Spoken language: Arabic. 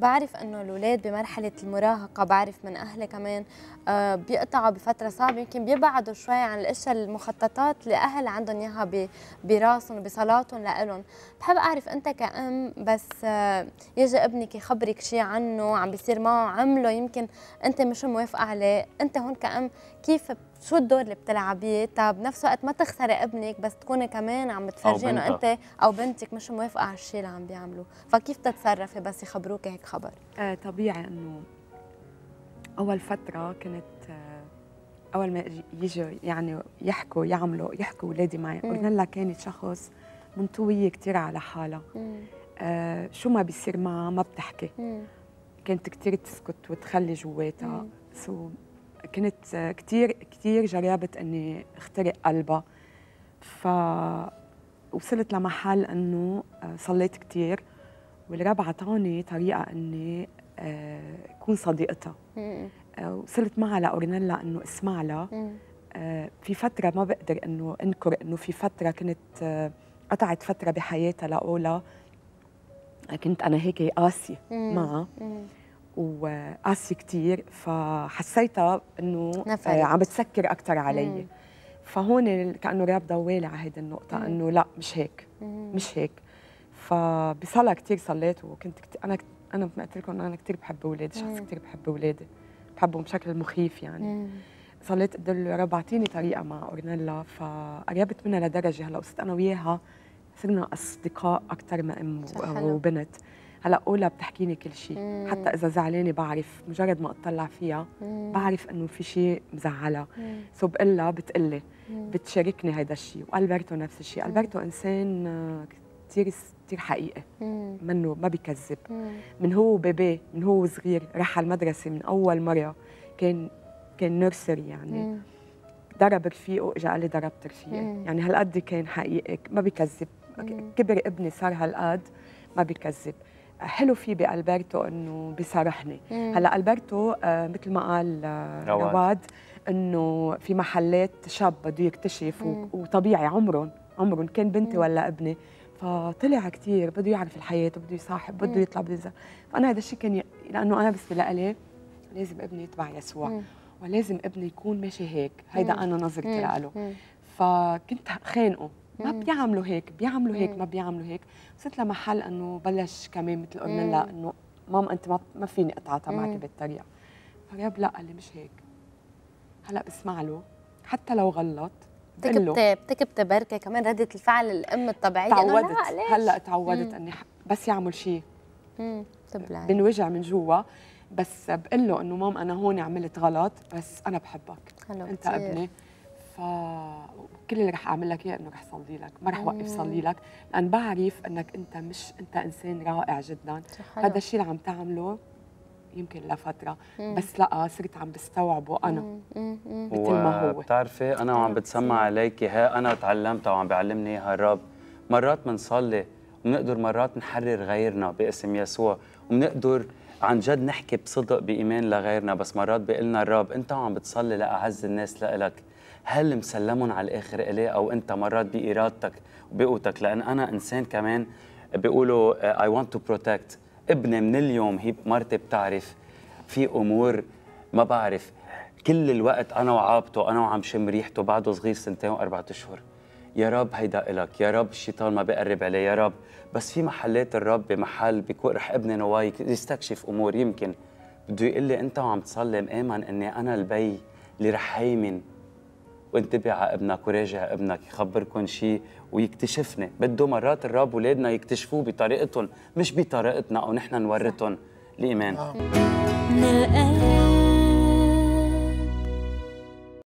بعرف انه الاولاد بمرحله المراهقه بعرف من اهلي كمان آه، بيقطعوا بفتره صعبه يمكن بيبعدوا شوي عن الاشياء المخططات اللي اهل عندهم اياها براسهم وبصلاتهم لإلهم بحب اعرف انت كأم بس آه، يجي ابنك يخبرك شيء عنه عم بيصير معه عمله يمكن انت مش موافقه عليه انت هون كأم كيف شو الدور اللي بتلعبيه تا بنفس الوقت ما تخسري ابنك بس تكوني كمان عم بتفرجي انه انت او بنتك مش موافقه على الشيء اللي عم بيعملوه فكيف تتصرفي بس يخبروك هيك خبر آه طبيعي انه اول فتره كنت آه اول ما يجوا يعني يحكوا يعملوا يحكوا اولادي معي اورنيلا كانت شخص منطويه كثير على حالها آه شو ما بيصير معها ما بتحكي مم. كانت كثير تسكت وتخلي جواتها سو كنت كثير كثير جربت اني اخترق قلبها ف وصلت لمحل انه آه، صليت كثير والرب عطاني طريقه اني آه، اكون صديقتها آه، وصلت معها لاورنيلا انه اسمع لها في فتره ما بقدر انه انكر انه في فتره كنت قطعت فتره بحياتها لاولا كنت انا هيك قاسيه معها وقاسي كثير فحسيتها انه آه، عم بتسكر اكثر علي مم. فهون كانه راب ضوالي على هيدي النقطه انه لا مش هيك مم. مش هيك فبصلاه كثير صليت وكنت كتير انا انا قلت لكم انا كثير بحب اولادي شخص كثير بحب اولادي بحبهم بشكل مخيف يعني مم. صليت قلت له يا رب اعطيني طريقه مع اورنيلا فقربت منها لدرجه هلا وصرت انا وياها صرنا اصدقاء اكثر ما ام وبنت هلا اولا بتحكيني كل شيء حتى اذا زعلانه بعرف مجرد ما اطلع فيها بعرف انه في شيء مزعلها سو بقول لها بتقلي بتشاركني هذا الشيء والبرتو نفس الشيء البرتو انسان آه، كثير كثير حقيقي منه ما بيكذب من هو بيبي من هو صغير راح على المدرسه من اول مره كان كان نيرسري يعني ضرب رفيقه اجى قال لي ضربت رفيقي يعني هالقد كان حقيقي ما بيكذب كبر ابني صار هالقد ما بيكذب حلو فيه بالبرتو انه بيصارحني هلا البرتو آه، مثل ما قال آه رواد انه في محلات شاب بده يكتشف وطبيعي عمرهم عمرهم كان بنتي ولا ابني فطلع كثير بده يعرف الحياه بده يصاحب بده يطلع بده ينزل فانا هذا الشيء كان لانه انا بالنسبه لي لازم ابني يتبع يسوع مم. ولازم ابني يكون ماشي هيك هيدا انا نظرتي له فكنت خانقه ما بيعملوا هيك بيعملوا هيك ما بيعملوا هيك وصلت لمحل انه بلش كمان مثل قلنا لها انه مام انت ما, ما فيني اتعاطى معك بالطريقه فرياب لا قال لي مش هيك هلا بسمع له حتى لو غلط بتكبت بتكبت بركه كمان رده الفعل الام الطبيعيه تعودت هلا تعودت اني بس يعمل شيء بنوجع من جوا بس بقول له انه مام انا هون عملت غلط بس انا بحبك انت ابني فكل اللي رح اعمل لك اياه انه رح صلي لك ما رح وقف صلي لك لان بعرف انك انت مش انت انسان رائع جدا هذا الشيء اللي عم تعمله يمكن لفتره مم. بس لا صرت عم بستوعبه انا مثل ما هو بتعرفي انا وعم بتسمع عليكي ها انا تعلمتها وعم بيعلمني اياها الرب مرات بنصلي وبنقدر مرات نحرر غيرنا باسم يسوع وبنقدر عن جد نحكي بصدق بايمان لغيرنا بس مرات بيقول لنا الرب انت وعم بتصلي لاعز الناس لإلك هل مسلمهم على الاخر الي او انت مرات بارادتك وبقوتك لان انا انسان كمان بيقولوا اي ونت تو بروتكت ابني من اليوم هي مرتي بتعرف في امور ما بعرف كل الوقت انا وعابطه انا وعم شم ريحته بعده صغير سنتين واربعة اشهر يا رب هيدا إلك يا رب الشيطان ما بقرب عليه يا رب بس في محلات الرب بمحل بيكون رح ابني نواي يستكشف امور يمكن بده يقول لي انت وعم تصلي مآمن اني انا البي اللي رح هيمن وانتبه على ابنك وراجع ابنك يخبركم شيء ويكتشفني بده مرات الرب ولادنا يكتشفوه بطريقتهم مش بطريقتنا او نحن نورتهم الايمان